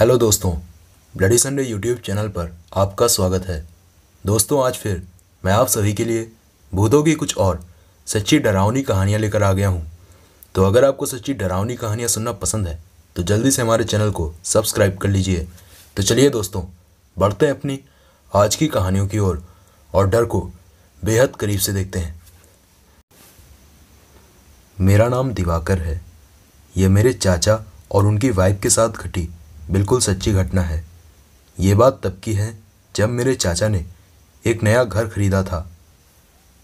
hello दोस्तों bloody Sunday YouTube channel पर आपका स्वागत है दोस्तों आज फिर मैं आप सभी के लिए भूतों की कुछ और सच्ची डरावनी कहानियाँ लेकर आ गया हूँ तो अगर आपको सच्ची डरावनी कहानियाँ सुनना पसंद है तो जल्दी से हमारे चैनल को सब्सक्राइब कर लीजिए तो चलिए दोस्तों बढ़ते हैं अपनी आज की कहानियों की ओर और डर को बेहद करीब से देखते हैं मेरा नाम दिवाकर है यह मेरे चाचा और उनकी वाइफ के साथ घटी बिल्कुल सच्ची घटना है ये बात तब की है जब मेरे चाचा ने एक नया घर खरीदा था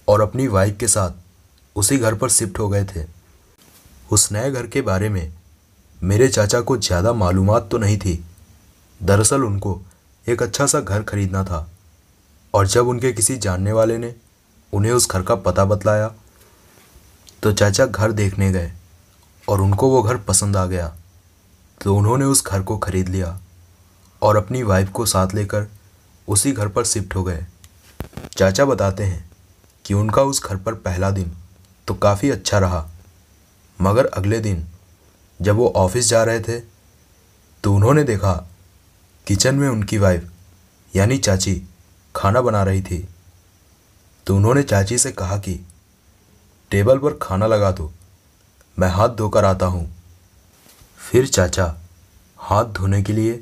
और अपनी वाइफ के साथ उसी घर पर शिफ्ट हो गए थे उस नए घर के बारे में मेरे चाचा को ज़्यादा मालूम तो नहीं थी दरअसल उनको एक अच्छा सा घर खरीदना था और जब उनके किसी जानने वाले ने उन्हें उस घर का पता बतलाया तो चाचा घर देखने गए और उनको वो घर पसंद आ गया तो उन्होंने उस घर को खरीद लिया और अपनी वाइफ को साथ लेकर उसी घर पर शिफ्ट हो गए चाचा बताते हैं कि उनका उस घर पर पहला दिन तो काफ़ी अच्छा रहा मगर अगले दिन जब वो ऑफिस जा रहे थे तो उन्होंने देखा किचन में उनकी वाइफ यानी चाची खाना बना रही थी तो उन्होंने चाची से कहा कि टेबल पर खाना लगा दो मैं हाथ धोकर आता हूँ फिर चाचा हाथ धोने के लिए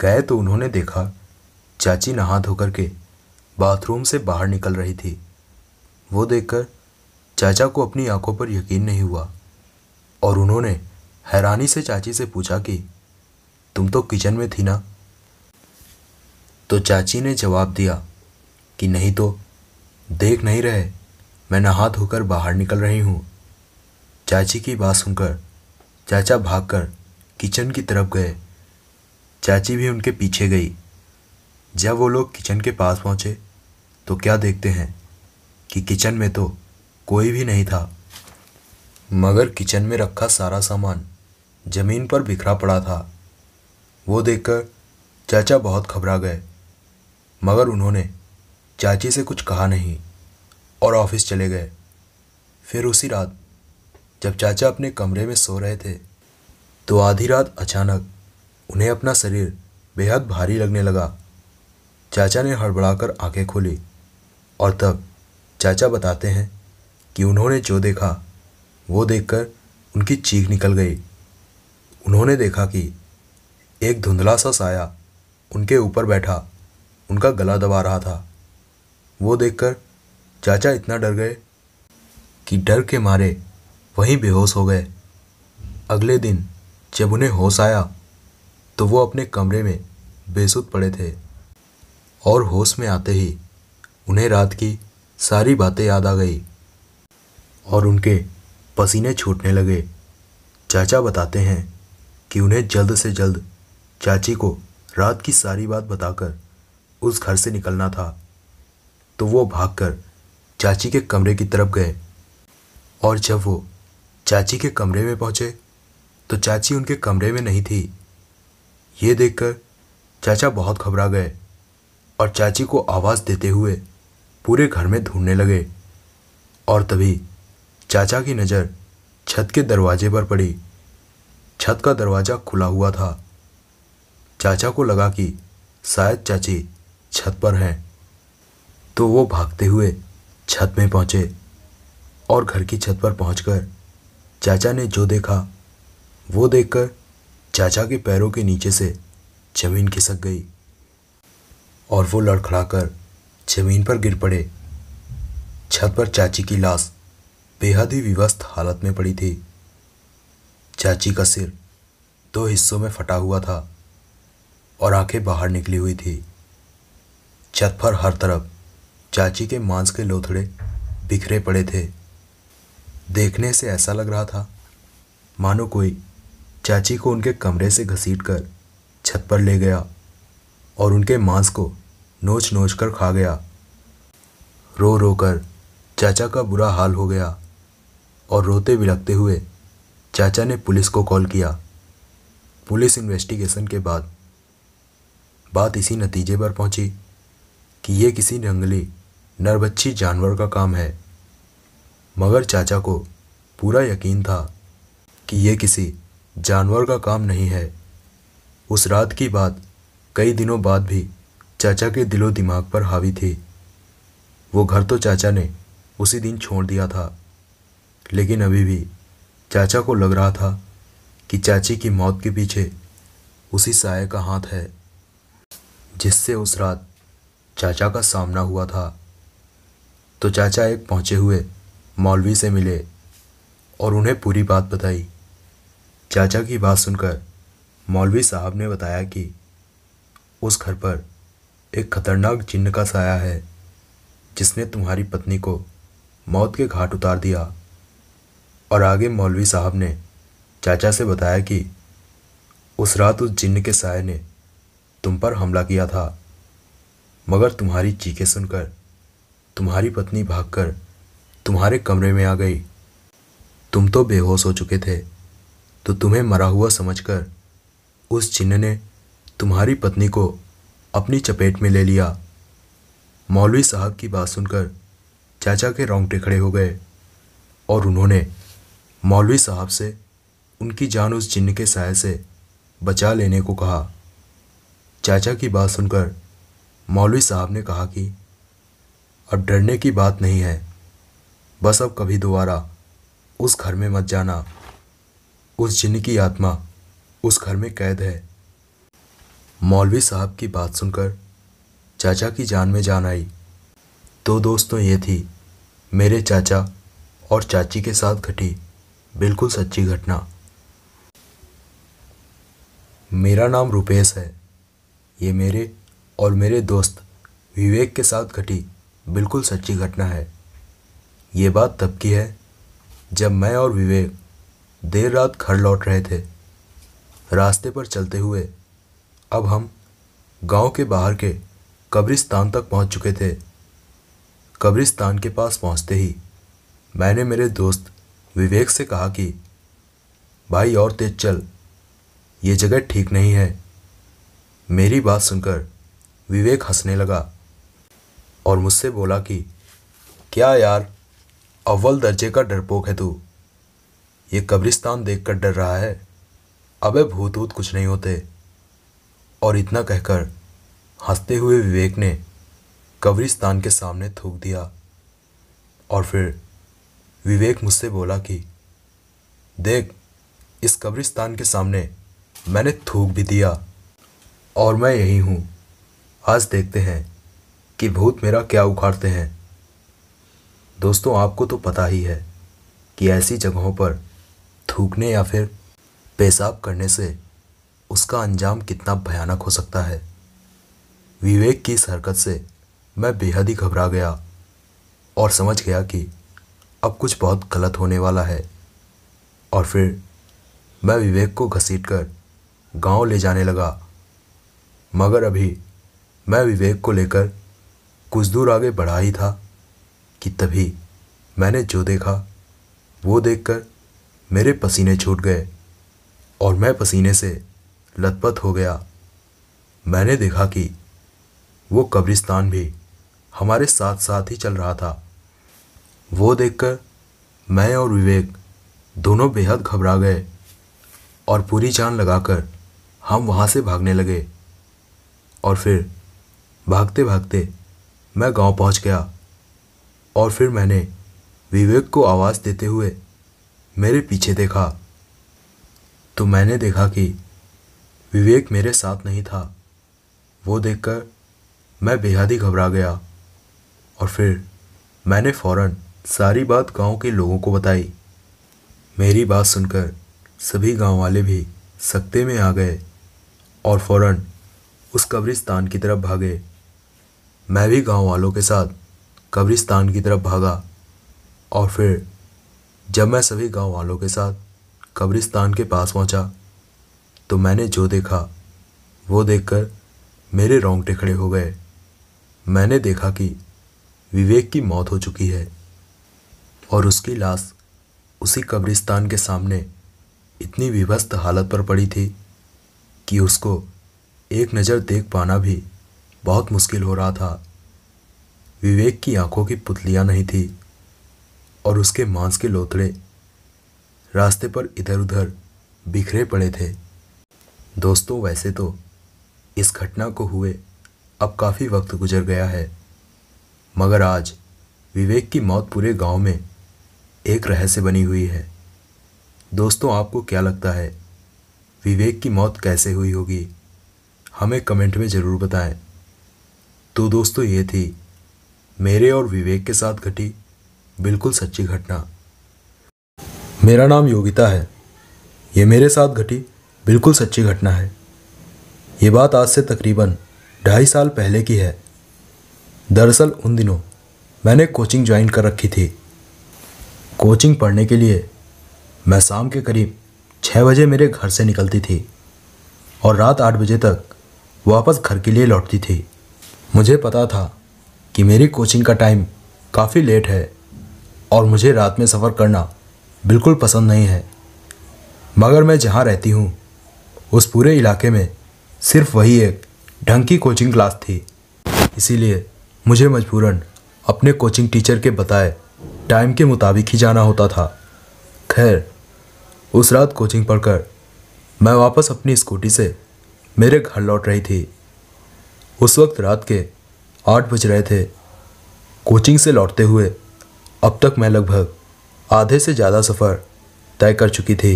गए तो उन्होंने देखा चाची नहा धोकर के बाथरूम से बाहर निकल रही थी वो देखकर चाचा को अपनी आंखों पर यकीन नहीं हुआ और उन्होंने हैरानी से चाची से पूछा कि तुम तो किचन में थी ना तो चाची ने जवाब दिया कि नहीं तो देख नहीं रहे मैं नहा धोकर बाहर निकल रही हूँ चाची की बात सुनकर चाचा भागकर किचन की तरफ गए चाची भी उनके पीछे गई जब वो लोग किचन के पास पहुँचे तो क्या देखते हैं कि किचन में तो कोई भी नहीं था मगर किचन में रखा सारा सामान ज़मीन पर बिखरा पड़ा था वो देखकर चाचा बहुत घबरा गए मगर उन्होंने चाची से कुछ कहा नहीं और ऑफिस चले गए फिर उसी रात जब चाचा अपने कमरे में सो रहे थे तो आधी रात अचानक उन्हें अपना शरीर बेहद भारी लगने लगा चाचा ने हड़बड़ाकर आंखें खोली और तब चाचा बताते हैं कि उन्होंने जो देखा वो देखकर उनकी चीख निकल गई उन्होंने देखा कि एक धुंधला सा साया उनके ऊपर बैठा उनका गला दबा रहा था वो देखकर चाचा इतना डर गए कि डर के मारे वहीं बेहोश हो गए अगले दिन जब उन्हें होश आया तो वो अपने कमरे में बेसुध पड़े थे और होश में आते ही उन्हें रात की सारी बातें याद आ गई और उनके पसीने छूटने लगे चाचा बताते हैं कि उन्हें जल्द से जल्द चाची को रात की सारी बात बताकर उस घर से निकलना था तो वो भागकर चाची के कमरे की तरफ गए और जब वो चाची के कमरे में पहुंचे तो चाची उनके कमरे में नहीं थी ये देखकर चाचा बहुत घबरा गए और चाची को आवाज़ देते हुए पूरे घर में ढूंढने लगे और तभी चाचा की नज़र छत के दरवाजे पर पड़ी छत का दरवाज़ा खुला हुआ था चाचा को लगा कि शायद चाची छत पर हैं तो वो भागते हुए छत में पहुँचे और घर की छत पर पहुंचकर चाचा ने जो देखा वो देखकर चाचा के पैरों के नीचे से जमीन खिसक गई और वो लड़खड़ाकर जमीन पर गिर पड़े छत पर चाची की लाश बेहद ही विवस्त हालत में पड़ी थी चाची का सिर दो हिस्सों में फटा हुआ था और आंखें बाहर निकली हुई थी छत पर हर तरफ चाची के मांस के लोथड़े बिखरे पड़े थे देखने से ऐसा लग रहा था मानो कोई चाची को उनके कमरे से घसीट कर छत पर ले गया और उनके मांस को नोच नोच कर खा गया रो रो कर चाचा का बुरा हाल हो गया और रोते बिलकते हुए चाचा ने पुलिस को कॉल किया पुलिस इन्वेस्टिगेशन के बाद बात इसी नतीजे पर पहुंची कि ये किसी जंगली नरबच्छी जानवर का काम है मगर चाचा को पूरा यकीन था कि यह किसी जानवर का काम नहीं है उस रात की बात कई दिनों बाद भी चाचा के दिलो दिमाग पर हावी थी वो घर तो चाचा ने उसी दिन छोड़ दिया था लेकिन अभी भी चाचा को लग रहा था कि चाची की मौत के पीछे उसी साय का हाथ है जिससे उस रात चाचा का सामना हुआ था तो चाचा एक पहुँचे हुए मौलवी से मिले और उन्हें पूरी बात बताई चाचा की बात सुनकर मौलवी साहब ने बताया कि उस घर पर एक खतरनाक चिन्ह का साया है जिसने तुम्हारी पत्नी को मौत के घाट उतार दिया और आगे मौलवी साहब ने चाचा से बताया कि उस रात उस जिन्न के साय ने तुम पर हमला किया था मगर तुम्हारी चीखें सुनकर तुम्हारी पत्नी भागकर तुम्हारे कमरे में आ गई तुम तो बेहोश हो चुके थे तो तुम्हें मरा हुआ समझकर उस चिन्ह ने तुम्हारी पत्नी को अपनी चपेट में ले लिया मौलवी साहब की बात सुनकर चाचा के रोंगटे खड़े हो गए और उन्होंने मौलवी साहब से उनकी जान उस चिन्ह के साय से बचा लेने को कहा चाचा की बात सुनकर मौलवी साहब ने कहा कि अब डरने की बात नहीं है बस अब कभी दोबारा उस घर में मत जाना उस जिन की आत्मा उस घर में कैद है मौलवी साहब की बात सुनकर चाचा की जान में जान आई तो दोस्तों ये थी मेरे चाचा और चाची के साथ घटी बिल्कुल सच्ची घटना मेरा नाम रुपेश है ये मेरे और मेरे दोस्त विवेक के साथ घटी बिल्कुल सच्ची घटना है ये बात तब की है जब मैं और विवेक देर रात घर लौट रहे थे रास्ते पर चलते हुए अब हम गांव के बाहर के कब्रिस्तान तक पहुंच चुके थे कब्रिस्तान के पास पहुंचते ही मैंने मेरे दोस्त विवेक से कहा कि भाई और तेज चल ये जगह ठीक नहीं है मेरी बात सुनकर विवेक हंसने लगा और मुझसे बोला कि क्या यार अव्वल दर्जे का डरपोक है तू ये कब्रिस्तान देखकर डर रहा है अबे भूत वूत कुछ नहीं होते और इतना कहकर हंसते हुए विवेक ने कब्रिस्तान के सामने थूक दिया और फिर विवेक मुझसे बोला कि देख इस कब्रिस्तान के सामने मैंने थूक भी दिया और मैं यही हूँ आज देखते हैं कि भूत मेरा क्या उखाड़ते हैं दोस्तों आपको तो पता ही है कि ऐसी जगहों पर थूकने या फिर पेशाब करने से उसका अंजाम कितना भयानक हो सकता है विवेक की इस हरकत से मैं बेहद ही घबरा गया और समझ गया कि अब कुछ बहुत गलत होने वाला है और फिर मैं विवेक को घसीट कर गाँव ले जाने लगा मगर अभी मैं विवेक को लेकर कुछ दूर आगे बढ़ा ही था कि तभी मैंने जो देखा वो देखकर मेरे पसीने छूट गए और मैं पसीने से लथपथ हो गया मैंने देखा कि वो कब्रिस्तान भी हमारे साथ साथ ही चल रहा था वो देखकर मैं और विवेक दोनों बेहद घबरा गए और पूरी जान लगाकर हम वहाँ से भागने लगे और फिर भागते भागते मैं गांव पहुँच गया और फिर मैंने विवेक को आवाज़ देते हुए मेरे पीछे देखा तो मैंने देखा कि विवेक मेरे साथ नहीं था वो देखकर मैं बेहद ही घबरा गया और फिर मैंने फौरन सारी बात गांव के लोगों को बताई मेरी बात सुनकर सभी गांव वाले भी सकते में आ गए और फौरन उस कब्रिस्तान की तरफ भागे मैं भी गांव वालों के साथ कब्रिस्तान की तरफ भागा और फिर जब मैं सभी गांव वालों के साथ कब्रिस्तान के पास पहुंचा तो मैंने जो देखा वो देखकर मेरे रोंगटे खड़े हो गए मैंने देखा कि विवेक की मौत हो चुकी है और उसकी लाश उसी कब्रिस्तान के सामने इतनी विभस्त हालत पर पड़ी थी कि उसको एक नज़र देख पाना भी बहुत मुश्किल हो रहा था विवेक की आंखों की पुतलियां नहीं थी और उसके मांस के लोथड़े रास्ते पर इधर उधर बिखरे पड़े थे दोस्तों वैसे तो इस घटना को हुए अब काफ़ी वक्त गुजर गया है मगर आज विवेक की मौत पूरे गांव में एक रहस्य बनी हुई है दोस्तों आपको क्या लगता है विवेक की मौत कैसे हुई होगी हमें कमेंट में ज़रूर बताएं तो दोस्तों ये थी मेरे और विवेक के साथ घटी बिल्कुल सच्ची घटना मेरा नाम योगिता है ये मेरे साथ घटी बिल्कुल सच्ची घटना है ये बात आज से तकरीबन ढाई साल पहले की है दरअसल उन दिनों मैंने कोचिंग ज्वाइन कर रखी थी कोचिंग पढ़ने के लिए मैं शाम के करीब छः बजे मेरे घर से निकलती थी और रात आठ बजे तक वापस घर के लिए लौटती थी मुझे पता था कि मेरी कोचिंग का टाइम काफ़ी लेट है और मुझे रात में सफ़र करना बिल्कुल पसंद नहीं है मगर मैं जहाँ रहती हूँ उस पूरे इलाके में सिर्फ वही एक ढंग की कोचिंग क्लास थी इसीलिए मुझे मजबूरन अपने कोचिंग टीचर के बताए टाइम के मुताबिक ही जाना होता था खैर उस रात कोचिंग पढ़कर मैं वापस अपनी स्कूटी से मेरे घर लौट रही थी उस वक्त रात के आठ बज रहे थे कोचिंग से लौटते हुए अब तक मैं लगभग आधे से ज़्यादा सफ़र तय कर चुकी थी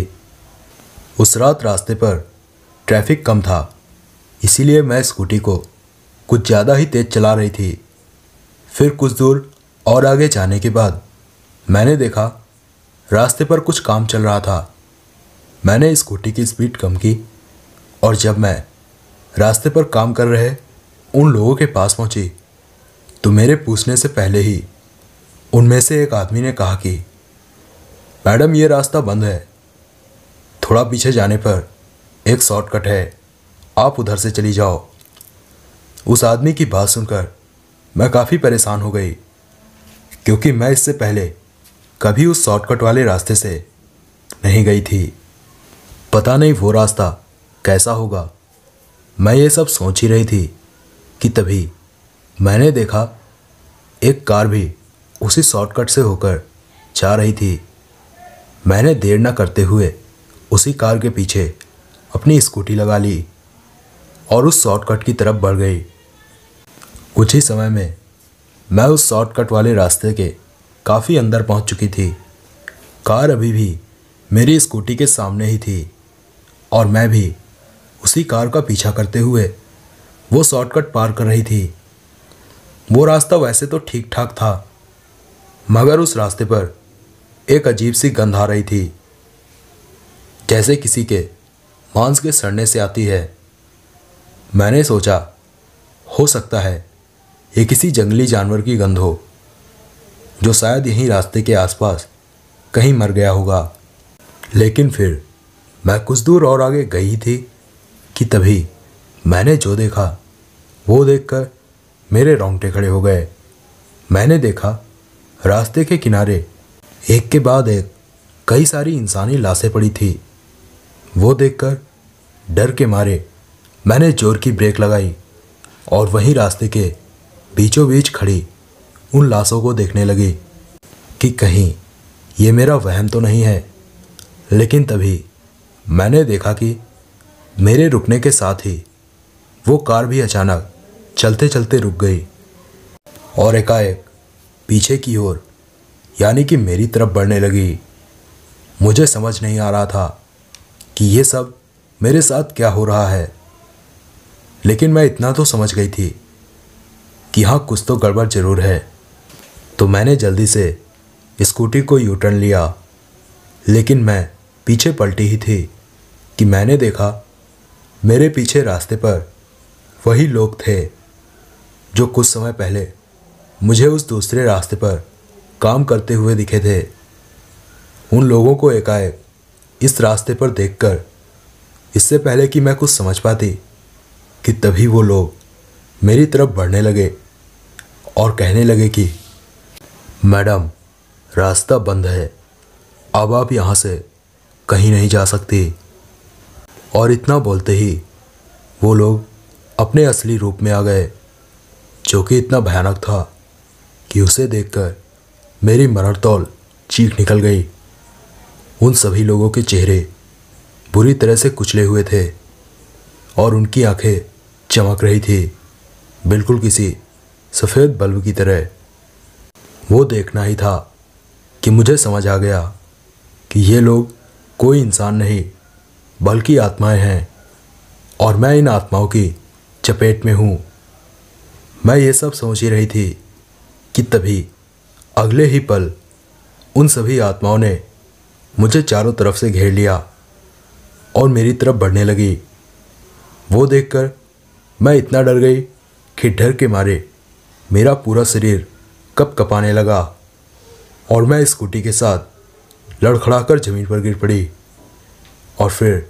उस रात रास्ते पर ट्रैफिक कम था इसीलिए मैं स्कूटी को कुछ ज़्यादा ही तेज़ चला रही थी फिर कुछ दूर और आगे जाने के बाद मैंने देखा रास्ते पर कुछ काम चल रहा था मैंने स्कूटी की स्पीड कम की और जब मैं रास्ते पर काम कर रहे उन लोगों के पास पहुंची तो मेरे पूछने से पहले ही उनमें से एक आदमी ने कहा कि मैडम ये रास्ता बंद है थोड़ा पीछे जाने पर एक शॉर्टकट है आप उधर से चली जाओ उस आदमी की बात सुनकर मैं काफ़ी परेशान हो गई क्योंकि मैं इससे पहले कभी उस शॉर्टकट वाले रास्ते से नहीं गई थी पता नहीं वो रास्ता कैसा होगा मैं ये सब सोच ही रही थी कि तभी मैंने देखा एक कार भी उसी शॉर्टकट से होकर जा रही थी मैंने देर न करते हुए उसी कार के पीछे अपनी स्कूटी लगा ली और उस शॉर्टकट की तरफ बढ़ गई कुछ ही समय में मैं उस शॉर्टकट वाले रास्ते के काफ़ी अंदर पहुंच चुकी थी कार अभी भी मेरी स्कूटी के सामने ही थी और मैं भी उसी कार का पीछा करते हुए वो शॉर्टकट पार कर रही थी वो रास्ता वैसे तो ठीक ठाक था मगर उस रास्ते पर एक अजीब सी गंध आ रही थी जैसे किसी के मांस के सड़ने से आती है मैंने सोचा हो सकता है ये किसी जंगली जानवर की गंध हो जो शायद यहीं रास्ते के आसपास कहीं मर गया होगा लेकिन फिर मैं कुछ दूर और आगे गई थी कि तभी मैंने जो देखा वो देखकर मेरे रोंगटे खड़े हो गए मैंने देखा रास्ते के किनारे एक के बाद एक कई सारी इंसानी लाशें पड़ी थी वो देखकर डर के मारे मैंने जोर की ब्रेक लगाई और वहीं रास्ते के बीचों बीच खड़ी उन लाशों को देखने लगी कि कहीं ये मेरा वहम तो नहीं है लेकिन तभी मैंने देखा कि मेरे रुकने के साथ ही वो कार भी अचानक चलते चलते रुक गई और एकाएक पीछे की ओर यानी कि मेरी तरफ बढ़ने लगी मुझे समझ नहीं आ रहा था कि ये सब मेरे साथ क्या हो रहा है लेकिन मैं इतना तो समझ गई थी कि हाँ कुछ तो गड़बड़ जरूर है तो मैंने जल्दी से स्कूटी को यू टर्न लिया लेकिन मैं पीछे पलटी ही थी कि मैंने देखा मेरे पीछे रास्ते पर वही लोग थे जो कुछ समय पहले मुझे उस दूसरे रास्ते पर काम करते हुए दिखे थे उन लोगों को एकाएक इस रास्ते पर देखकर इससे पहले कि मैं कुछ समझ पाती कि तभी वो लोग मेरी तरफ बढ़ने लगे और कहने लगे कि मैडम रास्ता बंद है अब आप यहाँ से कहीं नहीं जा सकती और इतना बोलते ही वो लोग अपने असली रूप में आ गए जो कि इतना भयानक था कि उसे देखकर मेरी तौल चीख निकल गई उन सभी लोगों के चेहरे बुरी तरह से कुचले हुए थे और उनकी आंखें चमक रही थी बिल्कुल किसी सफ़ेद बल्ब की तरह वो देखना ही था कि मुझे समझ आ गया कि ये लोग कोई इंसान नहीं बल्कि आत्माएं हैं और मैं इन आत्माओं की चपेट में हूँ मैं ये सब सोच ही रही थी कि तभी अगले ही पल उन सभी आत्माओं ने मुझे चारों तरफ से घेर लिया और मेरी तरफ बढ़ने लगी वो देखकर मैं इतना डर गई कि डर के मारे मेरा पूरा शरीर कप कपाने लगा और मैं स्कूटी के साथ लड़खड़ाकर ज़मीन पर गिर पड़ी और फिर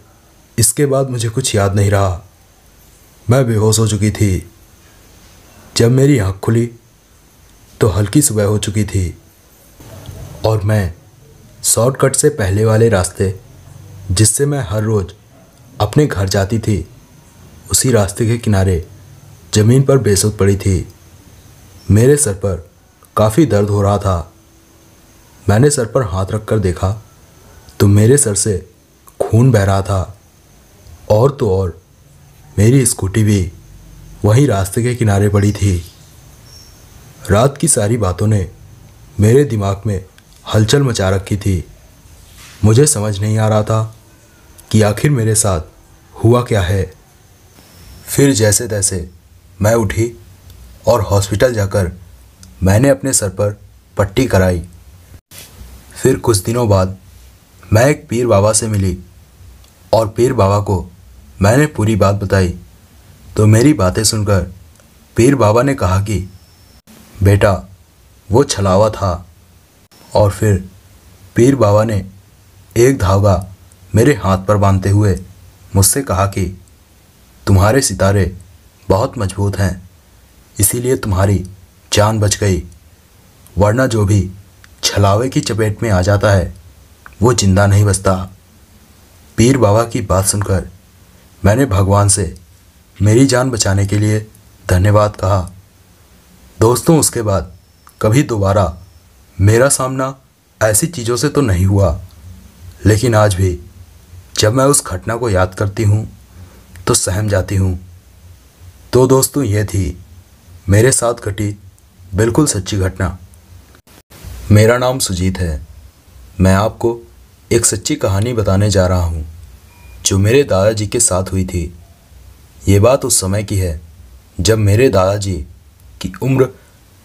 इसके बाद मुझे कुछ याद नहीं रहा मैं बेहोश हो चुकी थी जब मेरी आँख खुली तो हल्की सुबह हो चुकी थी और मैं शॉर्टकट से पहले वाले रास्ते जिससे मैं हर रोज़ अपने घर जाती थी उसी रास्ते के किनारे ज़मीन पर बेसुध पड़ी थी मेरे सर पर काफ़ी दर्द हो रहा था मैंने सर पर हाथ रख कर देखा तो मेरे सर से खून बह रहा था और तो और मेरी स्कूटी भी वहीं रास्ते के किनारे पड़ी थी रात की सारी बातों ने मेरे दिमाग में हलचल मचा रखी थी मुझे समझ नहीं आ रहा था कि आखिर मेरे साथ हुआ क्या है फिर जैसे तैसे मैं उठी और हॉस्पिटल जाकर मैंने अपने सर पर पट्टी कराई फिर कुछ दिनों बाद मैं एक पीर बाबा से मिली और पीर बाबा को मैंने पूरी बात बताई तो मेरी बातें सुनकर पीर बाबा ने कहा कि बेटा वो छलावा था और फिर पीर बाबा ने एक धागा मेरे हाथ पर बांधते हुए मुझसे कहा कि तुम्हारे सितारे बहुत मजबूत हैं इसीलिए तुम्हारी जान बच गई वरना जो भी छलावे की चपेट में आ जाता है वो जिंदा नहीं बचता पीर बाबा की बात सुनकर मैंने भगवान से मेरी जान बचाने के लिए धन्यवाद कहा दोस्तों उसके बाद कभी दोबारा मेरा सामना ऐसी चीज़ों से तो नहीं हुआ लेकिन आज भी जब मैं उस घटना को याद करती हूँ तो सहम जाती हूँ तो दोस्तों ये थी मेरे साथ घटी बिल्कुल सच्ची घटना मेरा नाम सुजीत है मैं आपको एक सच्ची कहानी बताने जा रहा हूँ जो मेरे दादाजी के साथ हुई थी ये बात उस समय की है जब मेरे दादाजी की उम्र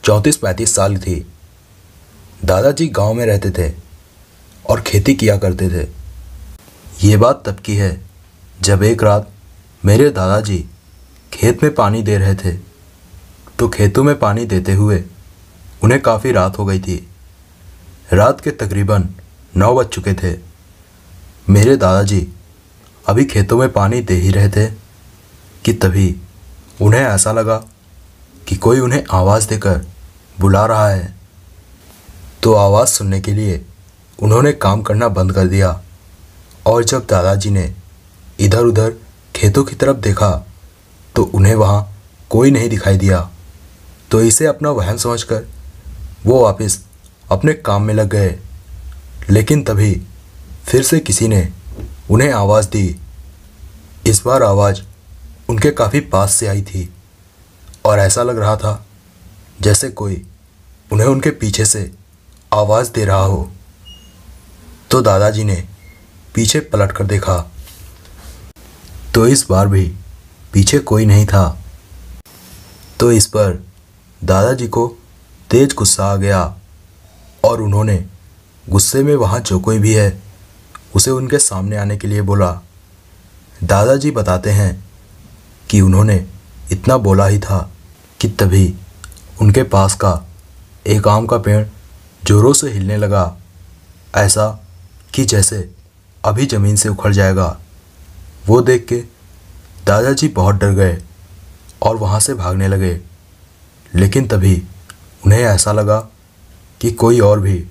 चौंतीस पैंतीस साल थी दादाजी गांव में रहते थे और खेती किया करते थे ये बात तब की है जब एक रात मेरे दादाजी खेत में पानी दे रहे थे तो खेतों में पानी देते हुए उन्हें काफ़ी रात हो गई थी रात के तकरीबन नौ बज चुके थे मेरे दादाजी अभी खेतों में पानी दे ही रहे थे कि तभी उन्हें ऐसा लगा कि कोई उन्हें आवाज़ देकर बुला रहा है तो आवाज़ सुनने के लिए उन्होंने काम करना बंद कर दिया और जब दादाजी ने इधर उधर खेतों की तरफ देखा तो उन्हें वहाँ कोई नहीं दिखाई दिया तो इसे अपना वहन समझकर वो वापस अपने काम में लग गए लेकिन तभी फिर से किसी ने उन्हें आवाज़ दी इस बार आवाज़ उनके काफ़ी पास से आई थी और ऐसा लग रहा था जैसे कोई उन्हें उनके पीछे से आवाज़ दे रहा हो तो दादाजी ने पीछे पलट कर देखा तो इस बार भी पीछे कोई नहीं था तो इस पर दादाजी को तेज गुस्सा आ गया और उन्होंने गुस्से में वहाँ जो कोई भी है उसे उनके सामने आने के लिए बोला दादाजी बताते हैं कि उन्होंने इतना बोला ही था कि तभी उनके पास का एक आम का पेड़ जोरों से हिलने लगा ऐसा कि जैसे अभी ज़मीन से उखड़ जाएगा वो देख के दादाजी बहुत डर गए और वहाँ से भागने लगे लेकिन तभी उन्हें ऐसा लगा कि कोई और भी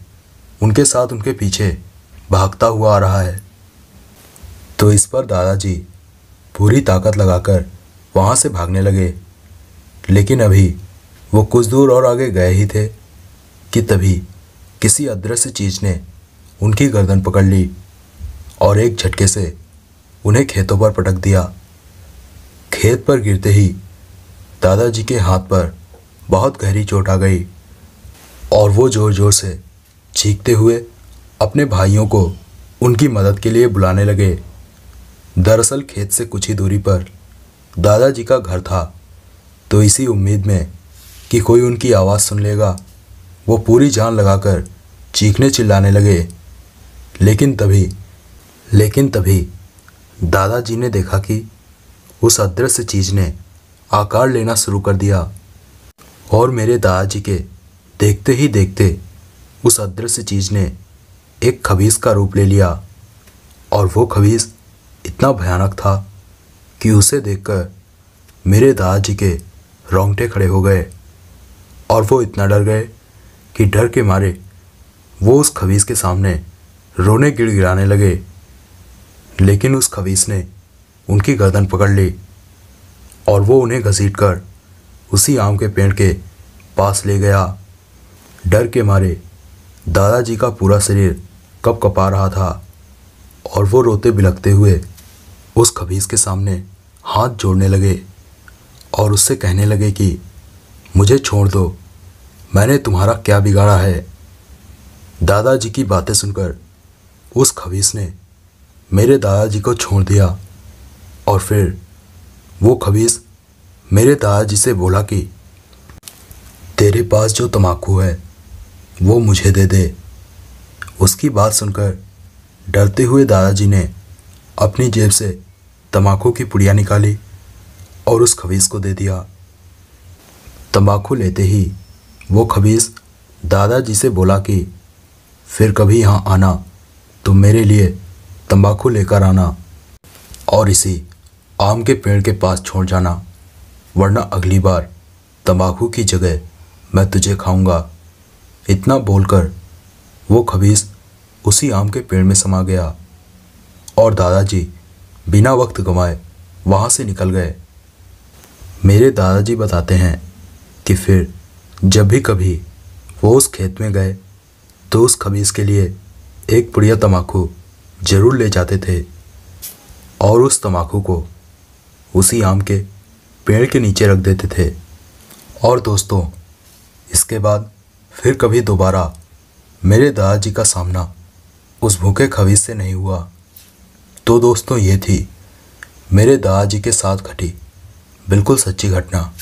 उनके साथ उनके पीछे भागता हुआ आ रहा है तो इस पर दादाजी पूरी ताकत लगाकर वहाँ से भागने लगे लेकिन अभी वो कुछ दूर और आगे गए ही थे कि तभी किसी अदृश्य चीज ने उनकी गर्दन पकड़ ली और एक झटके से उन्हें खेतों पर पटक दिया खेत पर गिरते ही दादाजी के हाथ पर बहुत गहरी चोट आ गई और वो ज़ोर ज़ोर से चीखते हुए अपने भाइयों को उनकी मदद के लिए बुलाने लगे दरअसल खेत से कुछ ही दूरी पर दादाजी का घर था तो इसी उम्मीद में कि कोई उनकी आवाज़ सुन लेगा वो पूरी जान लगाकर चीखने चिल्लाने लगे लेकिन तभी लेकिन तभी दादाजी ने देखा कि उस अदृश्य चीज़ ने आकार लेना शुरू कर दिया और मेरे दादाजी के देखते ही देखते उस अदृश्य चीज़ ने एक खबीस का रूप ले लिया और वो खबीस इतना भयानक था कि उसे देखकर मेरे दादाजी के रोंगटे खड़े हो गए और वो इतना डर गए कि डर के मारे वो उस खबीस के सामने रोने गिड़ गिराने लगे लेकिन उस खबीस ने उनकी गर्दन पकड़ ली और वो उन्हें घसीट कर उसी आम के पेड़ के पास ले गया डर के मारे दादाजी का पूरा शरीर कप कपा रहा था और वो रोते बिलकते हुए उस खबीज के सामने हाथ जोड़ने लगे और उससे कहने लगे कि मुझे छोड़ दो मैंने तुम्हारा क्या बिगाड़ा है दादाजी की बातें सुनकर उस खबीस ने मेरे दादाजी को छोड़ दिया और फिर वो खबीस मेरे दादाजी से बोला कि तेरे पास जो तम्बाकू है वो मुझे दे दे उसकी बात सुनकर डरते हुए दादाजी ने अपनी जेब से तंबाकू की पुड़िया निकाली और उस खबीज को दे दिया तंबाकू लेते ही वो खबीज दादाजी से बोला कि फिर कभी यहाँ आना तो मेरे लिए तंबाकू लेकर आना और इसे आम के पेड़ के पास छोड़ जाना वरना अगली बार तंबाकू की जगह मैं तुझे खाऊंगा इतना बोलकर वो खबीज उसी आम के पेड़ में समा गया और दादाजी बिना वक्त गंवाए वहाँ से निकल गए मेरे दादाजी बताते हैं कि फिर जब भी कभी वो उस खेत में गए तो उस खमीज़ के लिए एक पुड़िया तमाकू जरूर ले जाते थे और उस तमाकू को उसी आम के पेड़ के नीचे रख देते थे और दोस्तों इसके बाद फिर कभी दोबारा मेरे दादाजी का सामना उस भूखे खबीज से नहीं हुआ तो दोस्तों ये थी मेरे दादाजी के साथ घटी बिल्कुल सच्ची घटना